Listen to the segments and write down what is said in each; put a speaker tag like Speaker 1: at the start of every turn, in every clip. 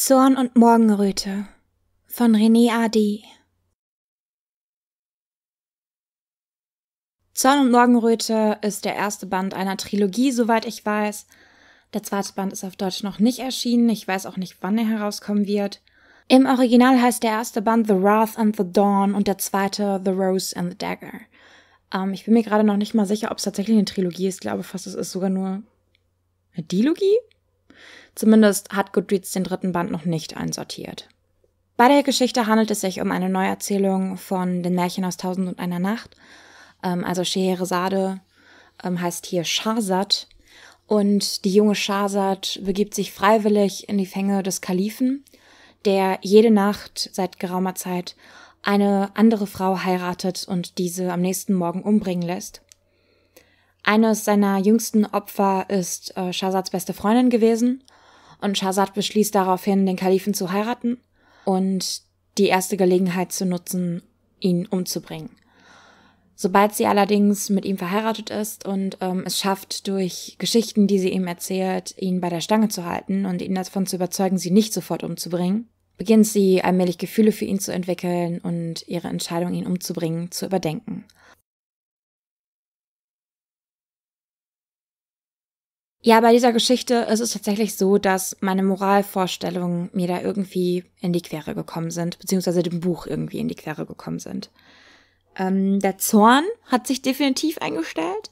Speaker 1: Zorn und Morgenröte von René A.D. Zorn und Morgenröte ist der erste Band einer Trilogie, soweit ich weiß. Der zweite Band ist auf Deutsch noch nicht erschienen. Ich weiß auch nicht, wann er herauskommen wird. Im Original heißt der erste Band The Wrath and the Dawn und der zweite The Rose and the Dagger. Ähm, ich bin mir gerade noch nicht mal sicher, ob es tatsächlich eine Trilogie ist. Ich glaube fast, es ist sogar nur eine Dilogie. Zumindest hat Goodreads den dritten Band noch nicht einsortiert. Bei der Geschichte handelt es sich um eine Neuerzählung von den Märchen aus Tausend und einer Nacht. Ähm, also Scheherazade ähm, heißt hier Sharzad. Und die junge Sharzad begibt sich freiwillig in die Fänge des Kalifen, der jede Nacht seit geraumer Zeit eine andere Frau heiratet und diese am nächsten Morgen umbringen lässt. Eines seiner jüngsten Opfer ist äh, Shahzads beste Freundin gewesen und Shahzad beschließt daraufhin, den Kalifen zu heiraten und die erste Gelegenheit zu nutzen, ihn umzubringen. Sobald sie allerdings mit ihm verheiratet ist und ähm, es schafft, durch Geschichten, die sie ihm erzählt, ihn bei der Stange zu halten und ihn davon zu überzeugen, sie nicht sofort umzubringen, beginnt sie allmählich Gefühle für ihn zu entwickeln und ihre Entscheidung, ihn umzubringen, zu überdenken. Ja, bei dieser Geschichte ist es tatsächlich so, dass meine Moralvorstellungen mir da irgendwie in die Quere gekommen sind, beziehungsweise dem Buch irgendwie in die Quere gekommen sind. Ähm, der Zorn hat sich definitiv eingestellt,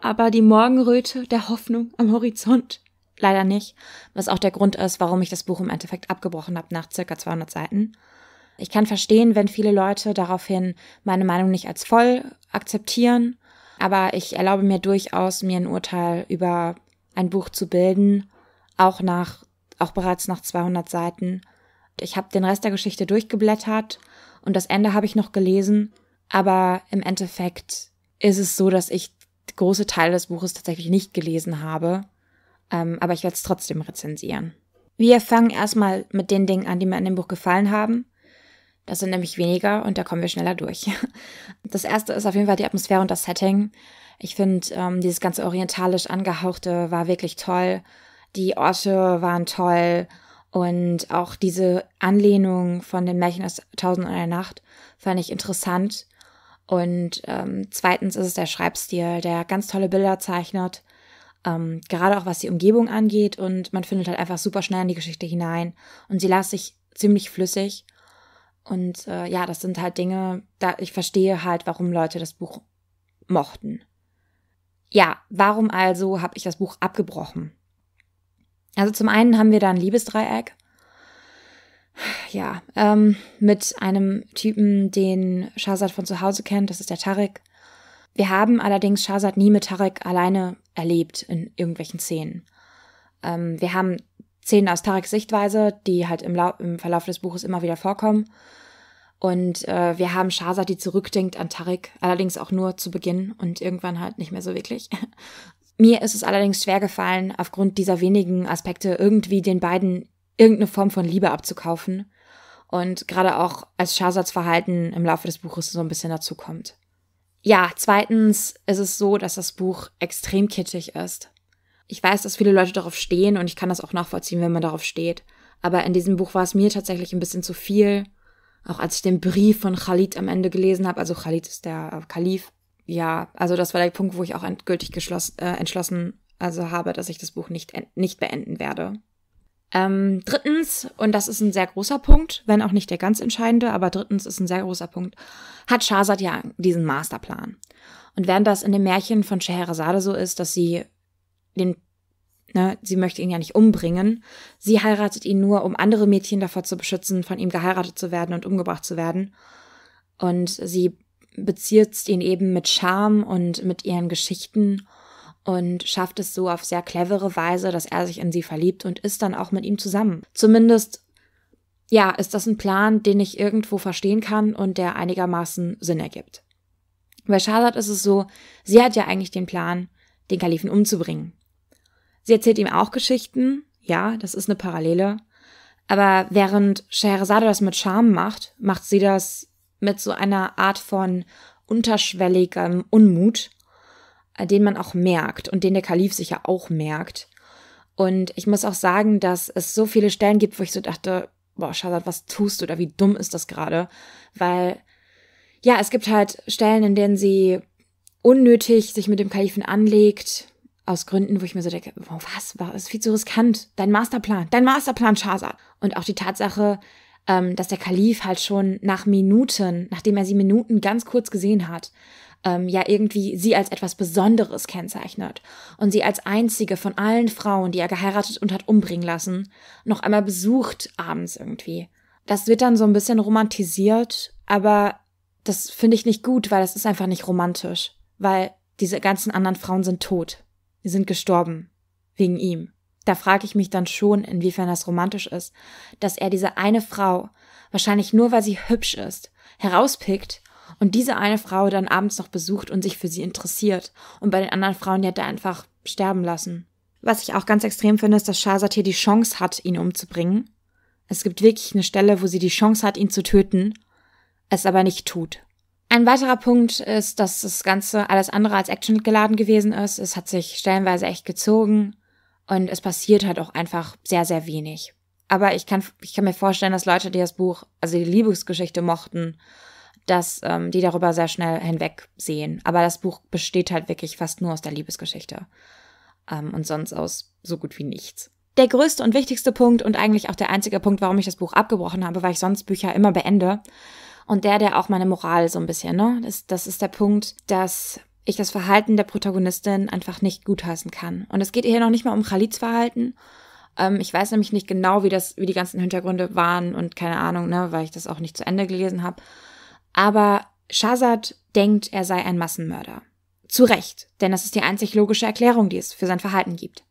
Speaker 1: aber die Morgenröte der Hoffnung am Horizont leider nicht, was auch der Grund ist, warum ich das Buch im Endeffekt abgebrochen habe nach circa 200 Seiten. Ich kann verstehen, wenn viele Leute daraufhin meine Meinung nicht als voll akzeptieren, aber ich erlaube mir durchaus, mir ein Urteil über ein Buch zu bilden, auch nach, auch bereits nach 200 Seiten. Ich habe den Rest der Geschichte durchgeblättert und das Ende habe ich noch gelesen, aber im Endeffekt ist es so, dass ich große Teile des Buches tatsächlich nicht gelesen habe, ähm, aber ich werde es trotzdem rezensieren. Wir fangen erstmal mit den Dingen an, die mir an dem Buch gefallen haben das sind nämlich weniger und da kommen wir schneller durch. Das erste ist auf jeden Fall die Atmosphäre und das Setting. Ich finde, ähm, dieses ganze orientalisch angehauchte war wirklich toll. Die Orte waren toll. Und auch diese Anlehnung von den Märchen aus Tausend und einer Nacht fand ich interessant. Und ähm, zweitens ist es der Schreibstil, der ganz tolle Bilder zeichnet, ähm, gerade auch was die Umgebung angeht. Und man findet halt einfach super schnell in die Geschichte hinein. Und sie las sich ziemlich flüssig. Und äh, ja, das sind halt Dinge, da ich verstehe halt, warum Leute das Buch mochten. Ja, warum also habe ich das Buch abgebrochen? Also zum einen haben wir da ein Liebesdreieck. Ja, ähm, mit einem Typen, den Shazad von zu Hause kennt, das ist der Tarek. Wir haben allerdings Shazad nie mit Tarek alleine erlebt in irgendwelchen Szenen. Ähm, wir haben Szenen aus Tareks Sichtweise, die halt im, im Verlauf des Buches immer wieder vorkommen. Und äh, wir haben Shaza, die zurückdenkt an Tarek, allerdings auch nur zu Beginn und irgendwann halt nicht mehr so wirklich. Mir ist es allerdings schwer gefallen, aufgrund dieser wenigen Aspekte irgendwie den beiden irgendeine Form von Liebe abzukaufen. Und gerade auch als Shazats Verhalten im Laufe des Buches so ein bisschen dazukommt. Ja, zweitens ist es so, dass das Buch extrem kitschig ist. Ich weiß, dass viele Leute darauf stehen und ich kann das auch nachvollziehen, wenn man darauf steht. Aber in diesem Buch war es mir tatsächlich ein bisschen zu viel. Auch als ich den Brief von Khalid am Ende gelesen habe, also Khalid ist der äh, Kalif. Ja, also das war der Punkt, wo ich auch endgültig äh, entschlossen also habe, dass ich das Buch nicht, nicht beenden werde. Ähm, drittens, und das ist ein sehr großer Punkt, wenn auch nicht der ganz entscheidende, aber drittens ist ein sehr großer Punkt, hat Shahzad ja diesen Masterplan. Und während das in dem Märchen von Scheherazade so ist, dass sie den Ne, sie möchte ihn ja nicht umbringen. Sie heiratet ihn nur, um andere Mädchen davor zu beschützen, von ihm geheiratet zu werden und umgebracht zu werden. Und sie bezirzt ihn eben mit Charme und mit ihren Geschichten und schafft es so auf sehr clevere Weise, dass er sich in sie verliebt und ist dann auch mit ihm zusammen. Zumindest, ja, ist das ein Plan, den ich irgendwo verstehen kann und der einigermaßen Sinn ergibt. Bei Charlotte ist es so, sie hat ja eigentlich den Plan, den Kalifen umzubringen. Sie erzählt ihm auch Geschichten, ja, das ist eine Parallele. Aber während Scheherazade das mit Charme macht, macht sie das mit so einer Art von unterschwelligem Unmut, äh, den man auch merkt und den der Kalif sicher auch merkt. Und ich muss auch sagen, dass es so viele Stellen gibt, wo ich so dachte, boah, Shazad, was tust du da? Wie dumm ist das gerade? Weil, ja, es gibt halt Stellen, in denen sie unnötig sich mit dem Kalifen anlegt, aus Gründen, wo ich mir so denke, oh, was, war ist viel zu riskant. Dein Masterplan, dein Masterplan, Shahzad. Und auch die Tatsache, ähm, dass der Kalif halt schon nach Minuten, nachdem er sie Minuten ganz kurz gesehen hat, ähm, ja irgendwie sie als etwas Besonderes kennzeichnet und sie als einzige von allen Frauen, die er geheiratet und hat umbringen lassen, noch einmal besucht abends irgendwie. Das wird dann so ein bisschen romantisiert, aber das finde ich nicht gut, weil das ist einfach nicht romantisch, weil diese ganzen anderen Frauen sind tot. Wir sind gestorben. Wegen ihm. Da frage ich mich dann schon, inwiefern das romantisch ist, dass er diese eine Frau, wahrscheinlich nur weil sie hübsch ist, herauspickt und diese eine Frau dann abends noch besucht und sich für sie interessiert und bei den anderen Frauen die hat er einfach sterben lassen. Was ich auch ganz extrem finde, ist, dass Shazad hier die Chance hat, ihn umzubringen. Es gibt wirklich eine Stelle, wo sie die Chance hat, ihn zu töten, es aber nicht tut. Ein weiterer Punkt ist, dass das Ganze alles andere als Action geladen gewesen ist. Es hat sich stellenweise echt gezogen und es passiert halt auch einfach sehr, sehr wenig. Aber ich kann, ich kann mir vorstellen, dass Leute, die das Buch, also die Liebesgeschichte mochten, dass ähm, die darüber sehr schnell hinwegsehen. Aber das Buch besteht halt wirklich fast nur aus der Liebesgeschichte ähm, und sonst aus so gut wie nichts. Der größte und wichtigste Punkt und eigentlich auch der einzige Punkt, warum ich das Buch abgebrochen habe, weil ich sonst Bücher immer beende, und der, der auch meine Moral so ein bisschen, ne? Das, das ist der Punkt, dass ich das Verhalten der Protagonistin einfach nicht gutheißen kann. Und es geht hier noch nicht mal um Khalids Verhalten. Ähm, ich weiß nämlich nicht genau, wie das, wie die ganzen Hintergründe waren und keine Ahnung, ne, weil ich das auch nicht zu Ende gelesen habe. Aber Shazad denkt, er sei ein Massenmörder. Zu Recht, denn das ist die einzig logische Erklärung, die es für sein Verhalten gibt.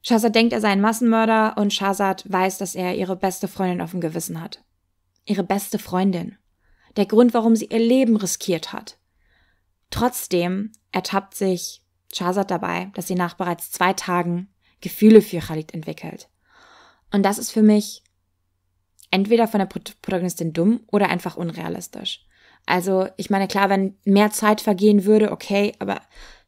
Speaker 1: Shazad denkt, er sei ein Massenmörder und Shazad weiß, dass er ihre beste Freundin auf dem Gewissen hat ihre beste Freundin, der Grund, warum sie ihr Leben riskiert hat. Trotzdem ertappt sich Shahzad dabei, dass sie nach bereits zwei Tagen Gefühle für Khalid entwickelt. Und das ist für mich entweder von der Protagonistin dumm oder einfach unrealistisch. Also, ich meine, klar, wenn mehr Zeit vergehen würde, okay, aber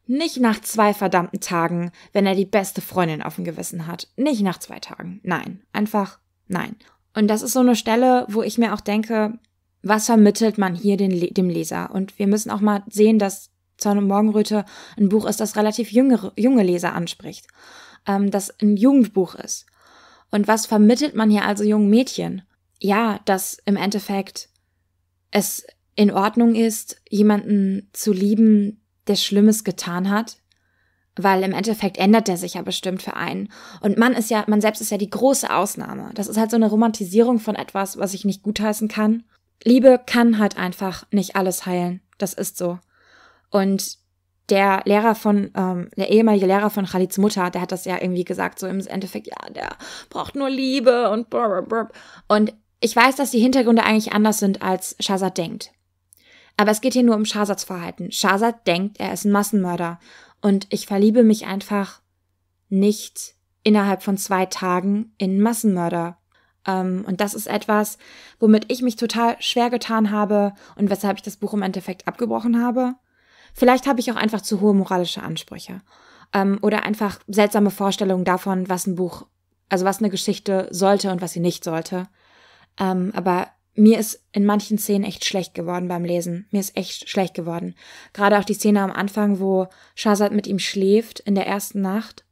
Speaker 1: nicht nach zwei verdammten Tagen, wenn er die beste Freundin auf dem Gewissen hat. Nicht nach zwei Tagen. Nein. Einfach nein. Und das ist so eine Stelle, wo ich mir auch denke, was vermittelt man hier den, dem Leser? Und wir müssen auch mal sehen, dass Zorn und Morgenröte ein Buch ist, das relativ jüngere, junge Leser anspricht, ähm, das ein Jugendbuch ist. Und was vermittelt man hier also jungen Mädchen? Ja, dass im Endeffekt es in Ordnung ist, jemanden zu lieben, der Schlimmes getan hat, weil im Endeffekt ändert er sich ja bestimmt für einen. Und man ist ja, man selbst ist ja die große Ausnahme. Das ist halt so eine Romantisierung von etwas, was ich nicht gutheißen kann. Liebe kann halt einfach nicht alles heilen. Das ist so. Und der Lehrer von, ähm, der ehemalige Lehrer von Khalids Mutter, der hat das ja irgendwie gesagt, so im Endeffekt, ja, der braucht nur Liebe und blablabla. Und ich weiß, dass die Hintergründe eigentlich anders sind, als Shazad denkt. Aber es geht hier nur um Shazads Verhalten. Shazad denkt, er ist ein Massenmörder und ich verliebe mich einfach nicht innerhalb von zwei Tagen in Massenmörder. Ähm, und das ist etwas, womit ich mich total schwer getan habe und weshalb ich das Buch im Endeffekt abgebrochen habe. Vielleicht habe ich auch einfach zu hohe moralische Ansprüche ähm, oder einfach seltsame Vorstellungen davon, was ein Buch, also was eine Geschichte sollte und was sie nicht sollte. Ähm, aber mir ist in manchen Szenen echt schlecht geworden beim Lesen. Mir ist echt schlecht geworden. Gerade auch die Szene am Anfang, wo Shazad mit ihm schläft in der ersten Nacht.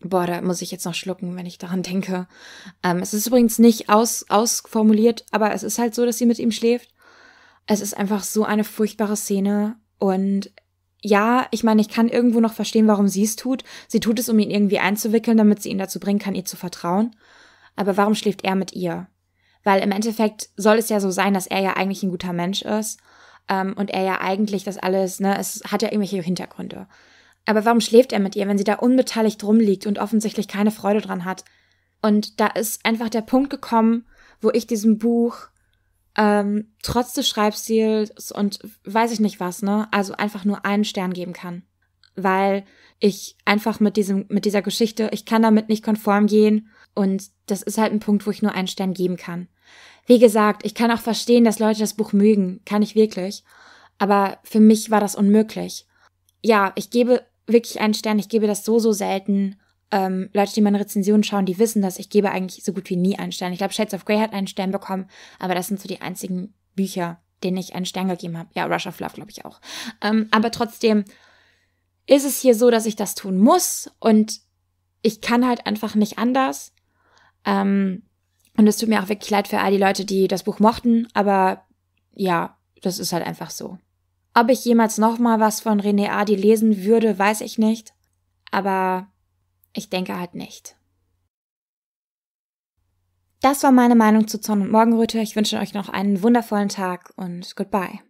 Speaker 1: Boah, da muss ich jetzt noch schlucken, wenn ich daran denke. Ähm, es ist übrigens nicht aus, ausformuliert, aber es ist halt so, dass sie mit ihm schläft. Es ist einfach so eine furchtbare Szene. Und ja, ich meine, ich kann irgendwo noch verstehen, warum sie es tut. Sie tut es, um ihn irgendwie einzuwickeln, damit sie ihn dazu bringen kann, ihr zu vertrauen. Aber warum schläft er mit ihr? Weil im Endeffekt soll es ja so sein, dass er ja eigentlich ein guter Mensch ist ähm, und er ja eigentlich das alles, ne, es hat ja irgendwelche Hintergründe. Aber warum schläft er mit ihr, wenn sie da unbeteiligt rumliegt und offensichtlich keine Freude dran hat? Und da ist einfach der Punkt gekommen, wo ich diesem Buch ähm, trotz des Schreibstils und weiß ich nicht was, ne, also einfach nur einen Stern geben kann. Weil ich einfach mit diesem, mit dieser Geschichte, ich kann damit nicht konform gehen und das ist halt ein Punkt, wo ich nur einen Stern geben kann. Wie gesagt, ich kann auch verstehen, dass Leute das Buch mögen, kann ich wirklich. Aber für mich war das unmöglich. Ja, ich gebe wirklich einen Stern, ich gebe das so, so selten. Ähm, Leute, die meine Rezensionen schauen, die wissen das. Ich gebe eigentlich so gut wie nie einen Stern. Ich glaube, Shades of Grey hat einen Stern bekommen, aber das sind so die einzigen Bücher, denen ich einen Stern gegeben habe. Ja, Rush of Love, glaube ich auch. Ähm, aber trotzdem ist es hier so, dass ich das tun muss und ich kann halt einfach nicht anders. Ähm, und es tut mir auch wirklich leid für all die Leute, die das Buch mochten, aber ja, das ist halt einfach so. Ob ich jemals nochmal was von René Adi lesen würde, weiß ich nicht, aber ich denke halt nicht. Das war meine Meinung zu Zorn und Morgenröte. Ich wünsche euch noch einen wundervollen Tag und goodbye.